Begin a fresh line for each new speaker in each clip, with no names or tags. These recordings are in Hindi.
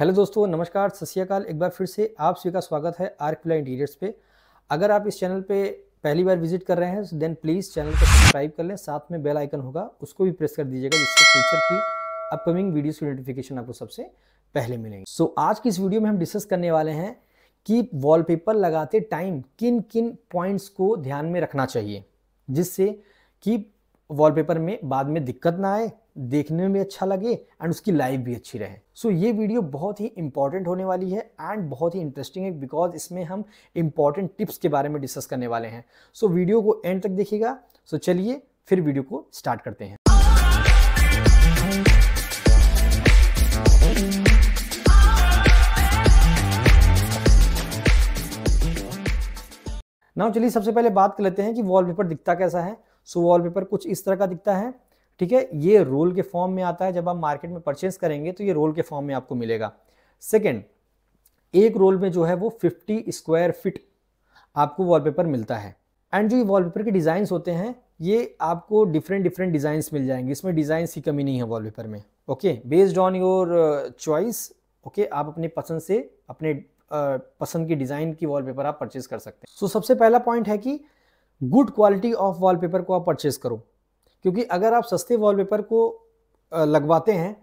हेलो दोस्तों नमस्कार सत श्रीकाल एक बार फिर से आप सभी का स्वागत है आर्कला इंटीरियर्स पे अगर आप इस चैनल पे पहली बार विजिट कर रहे हैं देन प्लीज़ चैनल को सब्सक्राइब कर लें साथ में बेल आइकन होगा उसको भी प्रेस कर दीजिएगा जिससे फ्यूचर की अपकमिंग वीडियोस की नोटिफिकेशन आपको सबसे पहले मिलेंगे सो so, आज की इस वीडियो में हम डिस्कस करने वाले हैं कि वॉलपेपर लगाते टाइम किन किन पॉइंट्स को ध्यान में रखना चाहिए जिससे कि वॉलपेपर में बाद में दिक्कत ना आए देखने में भी अच्छा लगे एंड उसकी लाइफ भी अच्छी रहे सो so, ये वीडियो बहुत ही इंपॉर्टेंट होने वाली है एंड बहुत ही इंटरेस्टिंग है बिकॉज इसमें हम इंपॉर्टेंट टिप्स के बारे में डिस्कस करने वाले हैं सो so, वीडियो को एंड तक देखिएगा सो so, चलिए फिर वीडियो को स्टार्ट करते हैं ना चलिए सबसे पहले बात कर लेते हैं कि वॉलपेपर दिखता कैसा है सो so, वॉलपेपर कुछ इस तरह का दिखता है ठीक है ये रोल के फॉर्म में आता है जब आप मार्केट में परचेस करेंगे तो ये रोल के फॉर्म में आपको मिलेगा सेकेंड एक रोल में जो है वो 50 स्क्वायर फिट आपको वॉलपेपर मिलता है एंड जो ये वॉलपेपर के डिज़ाइंस होते हैं ये आपको डिफरेंट डिफरेंट डिज़ाइंस मिल जाएंगे इसमें डिज़ाइंस की कमी नहीं है वॉलपेपर में okay based on your choice okay आप अपने पसंद से अपने uh, पसंद की डिज़ाइन की वॉलपेपर आप परचेज कर सकते हैं सो so, सबसे पहला पॉइंट है कि गुड क्वालिटी ऑफ वॉलपेपर को आप परचेज करो क्योंकि अगर आप सस्ते वॉलपेपर को लगवाते हैं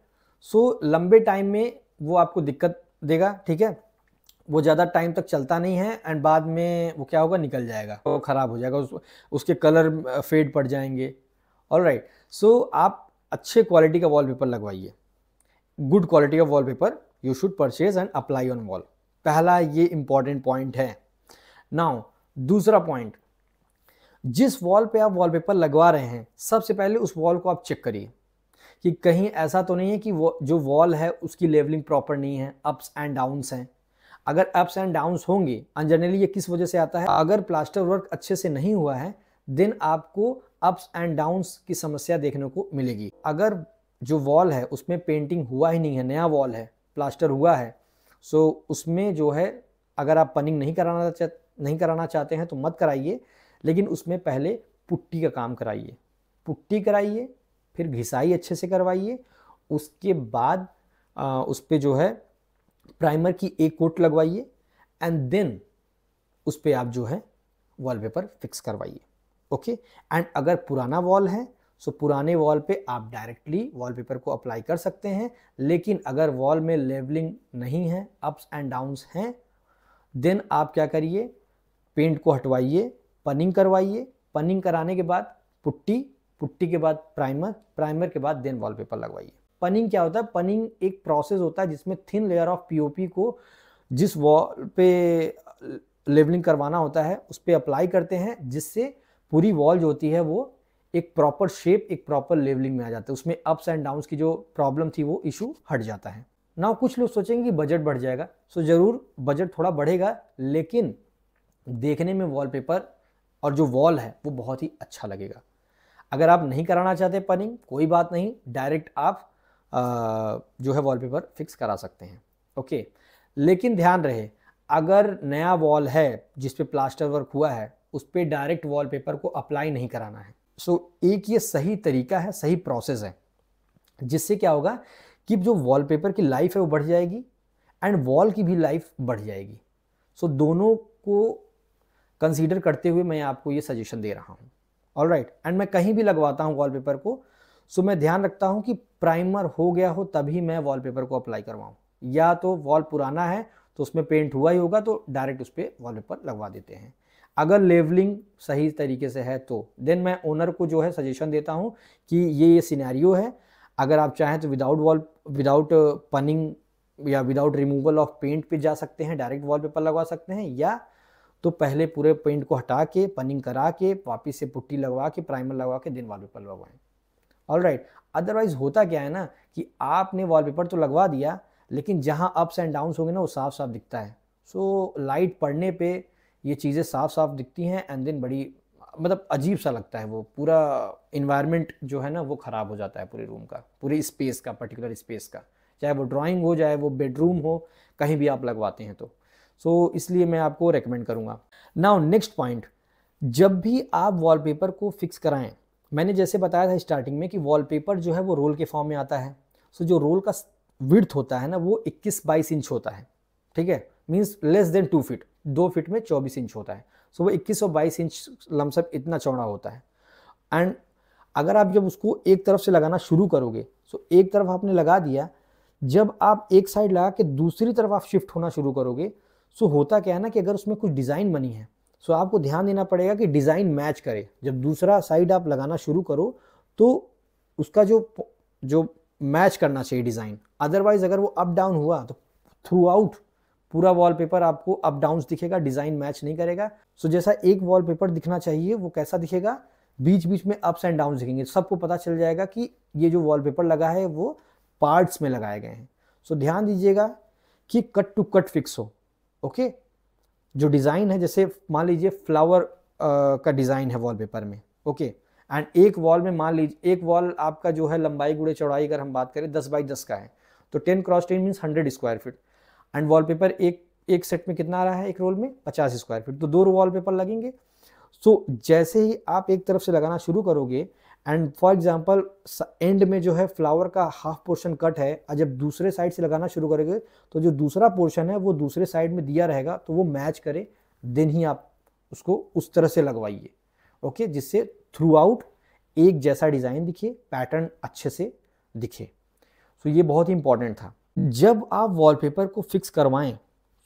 सो लंबे टाइम में वो आपको दिक्कत देगा ठीक है वो ज़्यादा टाइम तक चलता नहीं है एंड बाद में वो क्या होगा निकल जाएगा वो ख़राब हो जाएगा उस, उसके कलर फेड पड़ जाएंगे ऑल राइट सो आप अच्छे क्वालिटी का वॉलपेपर लगवाइए गुड क्वालिटी का wallpaper you should purchase and apply on wall पहला ये इंपॉर्टेंट पॉइंट है नाउ दूसरा पॉइंट जिस वॉल पे आप वॉलपेपर लगवा रहे हैं सबसे पहले उस वॉल को आप चेक करिए कि कहीं ऐसा तो नहीं है कि वो जो वॉल है उसकी लेवलिंग प्रॉपर नहीं है अप्स एंड डाउन्स हैं अगर अप्स एंड डाउन्स होंगे एंड जनरली ये किस वजह से आता है अगर प्लास्टर वर्क अच्छे से नहीं हुआ है देन आपको अप्स एंड डाउन्स की समस्या देखने को मिलेगी अगर जो वॉल है उसमें पेंटिंग हुआ ही नहीं है नया वॉल है प्लास्टर हुआ है सो उसमें जो है अगर आप पनिंग नहीं कराना नहीं कराना चाहते हैं तो मत कराइए लेकिन उसमें पहले पुट्टी का काम कराइए पुट्टी कराइए फिर घिसाई अच्छे से करवाइए उसके बाद आ, उस पर जो है प्राइमर की एक कोट लगवाइए एंड देन उस पर आप जो है वॉलपेपर फिक्स करवाइए ओके एंड अगर पुराना वॉल है सो so, पुराने वॉल पे आप डायरेक्टली वॉलपेपर को अप्लाई कर सकते हैं लेकिन अगर वॉल में लेवलिंग नहीं है अप्स एंड डाउन्स हैं देन आप क्या करिए पेंट को हटवाइए पनिंग करवाइए पनिंग कराने के बाद पुट्टी पुट्टी के बाद प्राइमर प्राइमर के बाद देन वॉलपेपर लगवाइए पनिंग क्या होता है पनिंग एक प्रोसेस होता है जिसमें थिन लेयर ऑफ पीओपी को जिस वॉल पे लेवलिंग करवाना होता है उस पर अप्लाई करते हैं जिससे पूरी वॉल जो होती है वो एक प्रॉपर शेप एक प्रॉपर लेवलिंग में आ जाता है उसमें अप्स एंड डाउन्स की जो प्रॉब्लम थी वो इशू हट जाता है ना कुछ लोग सोचेंगे कि बजट बढ़ जाएगा सो ज़रूर बजट थोड़ा बढ़ेगा लेकिन देखने में वॉलपेपर और जो वॉल है वो बहुत ही अच्छा लगेगा अगर आप नहीं कराना चाहते पनिंग कोई बात नहीं डायरेक्ट आप आ, जो है वॉलपेपर फिक्स करा सकते हैं ओके लेकिन ध्यान रहे अगर नया वॉल है जिस पे प्लास्टर वर्क हुआ है उस पर डायरेक्ट वॉलपेपर को अप्लाई नहीं कराना है सो so, एक ये सही तरीका है सही प्रोसेस है जिससे क्या होगा कि जो वॉलपेपर की लाइफ है वो बढ़ जाएगी एंड वॉल की भी लाइफ बढ़ जाएगी सो so, दोनों को कंसीडर करते हुए मैं आपको ये सजेशन दे रहा हूँ ऑल राइट एंड मैं कहीं भी लगवाता हूँ वॉलपेपर को सो मैं ध्यान रखता हूँ कि प्राइमर हो गया हो तभी मैं वॉलपेपर को अप्लाई करवाऊँ या तो वॉल पुराना है तो उसमें पेंट हुआ ही होगा तो डायरेक्ट उस पर वॉलपेपर लगवा देते हैं अगर लेवलिंग सही तरीके से है तो देन मैं ओनर को जो है सजेशन देता हूँ कि ये ये सीनारियो है अगर आप चाहें तो विदाउट वॉल विदाउट पनिंग या विदाउट रिमूवल ऑफ पेंट पे जा सकते हैं डायरेक्ट वॉलपेपर लगवा सकते हैं या तो पहले पूरे पेंट को हटा के पनिंग करा के वापिस से पुट्टी लगवा के प्राइमर लगवा के दिन वॉलपेपर लगवाएं ऑल राइट अदरवाइज होता क्या है ना कि आपने वॉलपेपर तो लगवा दिया लेकिन जहाँ अप्स एंड डाउन्स होंगे ना वो साफ साफ दिखता है सो so, लाइट पड़ने पे ये चीज़ें साफ साफ दिखती हैं एंड देन बड़ी मतलब अजीब सा लगता है वो पूरा इन्वायरमेंट जो है ना वो ख़राब हो जाता है पूरे रूम का पूरे स्पेस का पर्टिकुलर स्पेस का चाहे वो ड्राइंग हो चाहे वो बेडरूम हो कहीं भी आप लगवाते हैं तो सो so, इसलिए मैं आपको रेकमेंड करूँगा नाउ नेक्स्ट पॉइंट जब भी आप वॉलपेपर को फिक्स कराएं मैंने जैसे बताया था स्टार्टिंग में कि वॉलपेपर जो है वो रोल के फॉर्म में आता है सो so, जो रोल का विर्थ होता है ना वो 21 बाईस इंच होता है ठीक है means less than two feet दो फिट में 24 इंच होता है सो so, वो 21 और 22 इंच लमसम इतना चौड़ा होता है एंड अगर आप जब उसको एक तरफ से लगाना शुरू करोगे सो so एक तरफ आपने लगा दिया जब आप एक साइड लगा के दूसरी तरफ आप शिफ्ट होना शुरू करोगे सो होता क्या है ना कि अगर उसमें कुछ डिज़ाइन बनी है सो आपको ध्यान देना पड़ेगा कि डिज़ाइन मैच करे जब दूसरा साइड आप लगाना शुरू करो तो उसका जो जो मैच करना चाहिए डिज़ाइन अदरवाइज अगर वो अप डाउन हुआ तो थ्रू आउट पूरा वॉलपेपर आपको अप डाउन दिखेगा डिज़ाइन मैच नहीं करेगा सो जैसा एक वॉलपेपर दिखना चाहिए वो कैसा दिखेगा बीच बीच में अप्स एंड डाउन दिखेंगे सबको पता चल जाएगा कि ये जो वॉलपेपर लगा है वो पार्ट्स में लगाए गए हैं सो ध्यान दीजिएगा कि कट टू कट फिक्स हो ओके जो डिज़ाइन है जैसे मान लीजिए फ्लावर का डिज़ाइन है वॉलपेपर में ओके एंड एक वॉल में मान लीजिए एक वॉल आपका जो है लंबाई गुड़े चौड़ाई अगर हम बात करें दस बाई दस का है तो ten cross ten means hundred square feet and wallpaper एक एक सेट में कितना आ रहा है एक रोल में पचास स्क्वायर फीट तो दो वॉलपेपर लगेंगे सो so, जैसे ही आप एक तरफ से लगाना शुरू करोगे एंड फॉर एग्जाम्पल एंड में जो है फ्लावर का हाफ पोर्शन कट है और जब दूसरे साइड से लगाना शुरू करेंगे तो जो दूसरा पोर्शन है वो दूसरे साइड में दिया रहेगा तो वो मैच करे देन ही आप उसको उस तरह से लगवाइए ओके जिससे थ्रू आउट एक जैसा डिज़ाइन दिखे पैटर्न अच्छे से दिखे सो so, ये बहुत ही इंपॉर्टेंट था जब आप वॉलपेपर को फिक्स करवाएं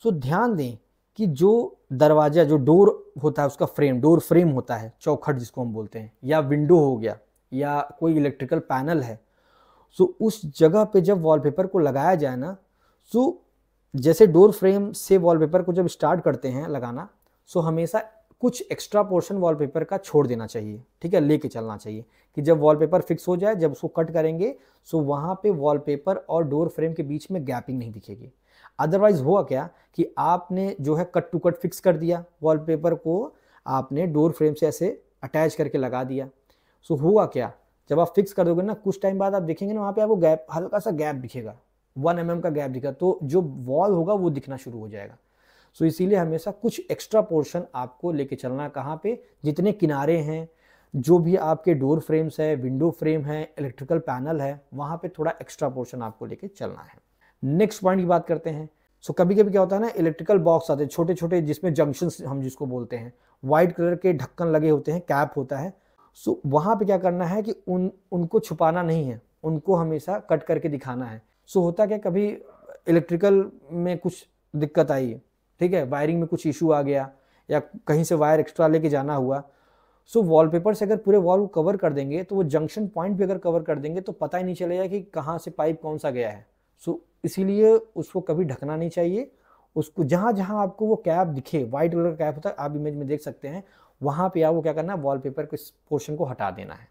तो ध्यान दें कि जो दरवाज़ा जो डोर होता है उसका फ्रेम डोर फ्रेम होता है चौखट जिसको हम बोलते हैं या विंडो हो गया या कोई इलेक्ट्रिकल पैनल है सो तो उस जगह पे जब वॉलपेपर को लगाया जाए ना सो तो जैसे डोर फ्रेम से वॉलपेपर को जब स्टार्ट करते हैं लगाना सो तो हमेशा कुछ एक्स्ट्रा पोर्शन वॉलपेपर का छोड़ देना चाहिए ठीक है लेके चलना चाहिए कि जब वॉलपेपर फिक्स हो जाए जब उसको कट करेंगे सो वहाँ पे वॉलपेपर और डोर फ्रेम के बीच में गैपिंग नहीं दिखेगी अदरवाइज हुआ क्या कि आपने जो है कट टू कट फिक्स कर दिया वॉलपेपर को आपने डोर फ्रेम से ऐसे अटैच करके लगा दिया सो हुआ क्या जब आप फिक्स कर दोगे ना कुछ टाइम बाद आप देखेंगे ना वहाँ पे आपको गैप हल्का सा गैप दिखेगा वन एम mm का गैप दिखेगा तो जो वॉल होगा वो दिखना शुरू हो जाएगा सो so, इसीलिए हमेशा कुछ एक्स्ट्रा पोर्शन आपको लेके चलना कहाँ पे जितने किनारे हैं जो भी आपके डोर फ्रेम्स है विंडो फ्रेम है इलेक्ट्रिकल पैनल है वहाँ पे थोड़ा एक्स्ट्रा पोर्शन आपको लेके चलना है नेक्स्ट पॉइंट की बात करते हैं सो so, कभी कभी क्या होता है ना इलेक्ट्रिकल बॉक्स आते हैं छोटे छोटे जिसमें जंक्शन हम जिसको बोलते हैं वाइट कलर के ढक्कन लगे होते हैं कैप होता है सो वहाँ पे क्या करना है कि उन उनको छुपाना नहीं है उनको हमेशा कट करके दिखाना है सो होता क्या कभी इलेक्ट्रिकल में कुछ दिक्कत आई ठीक है वायरिंग में कुछ इशू आ गया या कहीं से वायर एक्स्ट्रा लेके जाना हुआ सो वॉलपेपर से अगर पूरे वॉल को कवर कर देंगे तो वो जंक्शन पॉइंट भी अगर कवर कर देंगे तो पता ही नहीं चलेगा कि कहाँ से पाइप कौन सा गया है सो इसीलिए उसको कभी ढकना नहीं चाहिए उसको जहाँ जहाँ आपको वो कैप दिखे वाइट कलर का कैप होता है आप इमेज में देख सकते हैं वहाँ पे आपको क्या करना है वॉलपेपर के इस पोर्शन को हटा देना है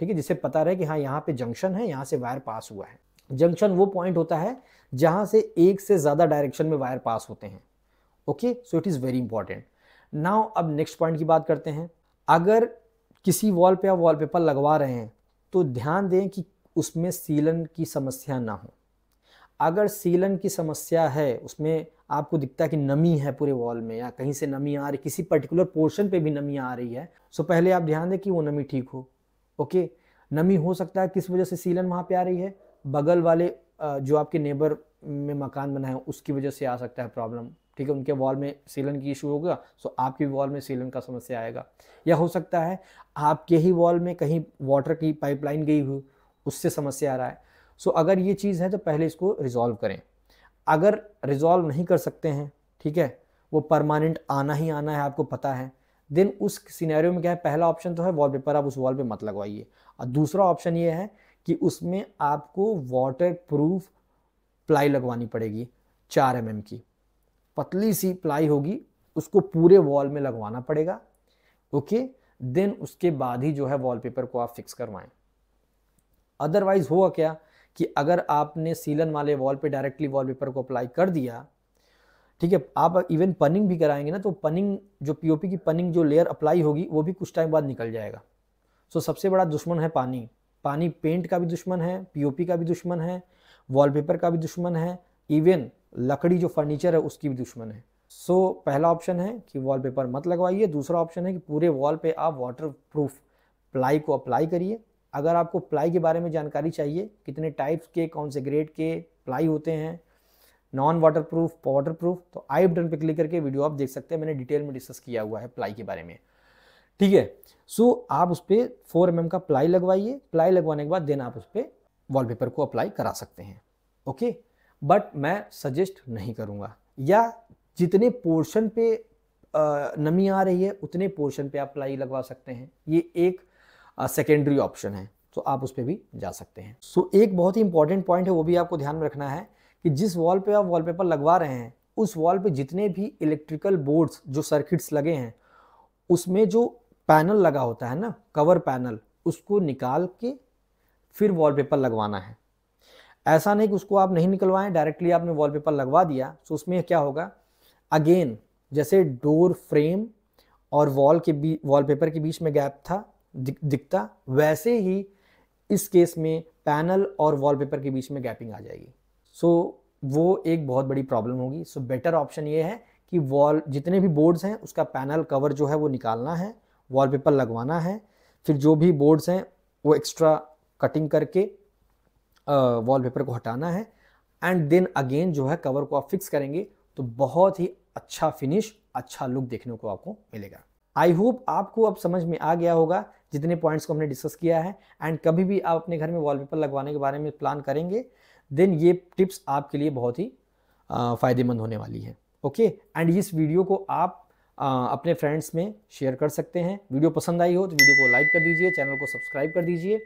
ठीक है जिससे पता रहे कि हाँ यहाँ पे जंक्शन है यहाँ से वायर पास हुआ है जंक्शन वो पॉइंट होता है जहाँ से एक से ज़्यादा डायरेक्शन में वायर पास होते हैं okay so it is very important now अब नेक्स्ट पॉइंट की बात करते हैं अगर किसी वॉल पे आप वॉलपेपर लगवा रहे हैं तो ध्यान दें कि उसमें सीलन की समस्या ना हो अगर सीलन की समस्या है उसमें आपको दिखता है कि नमी है पूरे वॉल में या कहीं से नमी आ रही किसी पर्टिकुलर पोर्शन पे भी नमी आ रही है सो पहले आप ध्यान दें कि वो नमी ठीक हो ओके नमी हो सकता है किस वजह से सीलन वहाँ पे आ रही है बगल वाले जो आपके नेबर में मकान बनाए है उसकी वजह से आ सकता है प्रॉब्लम ठीक है उनके वॉल में सीलन की इशू होगा सो आपकी वॉल में सीलन का समस्या आएगा या हो सकता है आपके ही वॉल में कहीं वाटर की पाइपलाइन गई हुई उससे समस्या आ रहा है सो अगर ये चीज़ है तो पहले इसको रिजॉल्व करें अगर रिजॉल्व नहीं कर सकते हैं ठीक है वो परमानेंट आना ही आना है आपको पता है देन उस सिनेरियो में क्या है पहला ऑप्शन तो है पेपर आप उस वॉल पे मत लगवाइए और दूसरा ऑप्शन ये है कि उसमें आपको वाटर प्रूफ प्लाई लगवानी पड़ेगी चार एम mm की पतली सी प्लाई होगी उसको पूरे वॉल में लगवाना पड़ेगा ओके देन उसके बाद ही जो है वॉलपेपर को आप फिक्स करवाएं अदरवाइज होगा क्या कि अगर आपने सीलन वाले वॉल पे डायरेक्टली वॉलपेपर को अप्लाई कर दिया ठीक है आप इवन पनिंग भी कराएंगे ना तो पनिंग जो पीओपी की पनिंग जो लेयर अप्लाई होगी वो भी कुछ टाइम बाद निकल जाएगा सो so, सबसे बड़ा दुश्मन है पानी पानी पेंट का भी दुश्मन है पीओपी का भी दुश्मन है वॉलपेपर का भी दुश्मन है इवन लकड़ी जो फर्नीचर है उसकी भी दुश्मन है सो so, पहला ऑप्शन है कि वॉलपेपर मत लगवाइए दूसरा ऑप्शन है कि पूरे वॉल पे आप वाटर प्रूफ प्लाई को अप्लाई करिए अगर आपको प्लाई के बारे में जानकारी चाहिए कितने टाइप्स के कौन से ग्रेड के प्लाई होते हैं non waterproof waterproof तो आई बटन पर क्लिक करके वीडियो आप देख सकते हैं मैंने डिटेल में डिस्कस किया हुआ है प्लाई के बारे में ठीक है सो आप उस पर फोर एम का प्लाई लगवाइए प्लाई लगवाने के बाद देन आप उस पर वॉलपेपर को अप्लाई करा सकते हैं ओके बट मैं सजेस्ट नहीं करूँगा या जितने पोर्शन पे नमी आ रही है उतने पोर्शन पे आप प्लाई लगवा सकते हैं ये एक सेकेंडरी ऑप्शन है तो आप उस पर भी जा सकते हैं सो so, एक बहुत ही इंपॉर्टेंट पॉइंट है वो भी आपको ध्यान में रखना है कि जिस वॉल पे आप वॉलपेपर लगवा रहे हैं उस वॉल पे जितने भी इलेक्ट्रिकल बोर्ड्स जो सर्किट्स लगे हैं उसमें जो पैनल लगा होता है ना कवर पैनल उसको निकाल के फिर वॉलपेपर लगवाना है ऐसा नहीं कि उसको आप नहीं निकलवाएं डायरेक्टली आपने वॉलपेपर लगवा दिया तो उसमें क्या होगा अगेन जैसे डोर फ्रेम और वॉल के बी वॉलपेपर के बीच में गैप था दिख, दिखता वैसे ही इस केस में पैनल और वॉलपेपर के बीच में गैपिंग आ जाएगी सो so, वो एक बहुत बड़ी प्रॉब्लम होगी सो बेटर ऑप्शन ये है कि वॉल जितने भी बोर्ड्स हैं उसका पैनल कवर जो है वो निकालना है वॉलपेपर लगवाना है फिर जो भी बोर्ड्स हैं वो एक्स्ट्रा कटिंग करके वॉलपेपर को हटाना है एंड देन अगेन जो है कवर को आप फिक्स करेंगे तो बहुत ही अच्छा फिनिश अच्छा लुक देखने को आपको मिलेगा आई होप आपको अब समझ में आ गया होगा जितने पॉइंट्स को हमने डिस्कस किया है एंड कभी भी आप अपने घर में वॉलपेपर लगवाने के बारे में प्लान करेंगे देन ये टिप्स आपके लिए बहुत ही फ़ायदेमंद होने वाली है ओके एंड इस वीडियो को आप आ, अपने फ्रेंड्स में शेयर कर सकते हैं वीडियो पसंद आई हो तो वीडियो को लाइक कर दीजिए चैनल को सब्सक्राइब कर दीजिए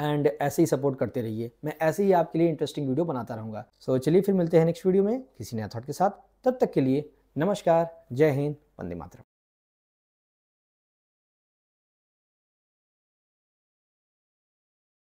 एंड ऐसे ही सपोर्ट करते रहिए मैं ऐसे ही आपके लिए इंटरेस्टिंग वीडियो बनाता रहूँगा सो so, चलिए फिर मिलते हैं नेक्स्ट वीडियो में किसी नया थॉट के साथ तब तक के लिए नमस्कार जय हिंद वंदे मातरम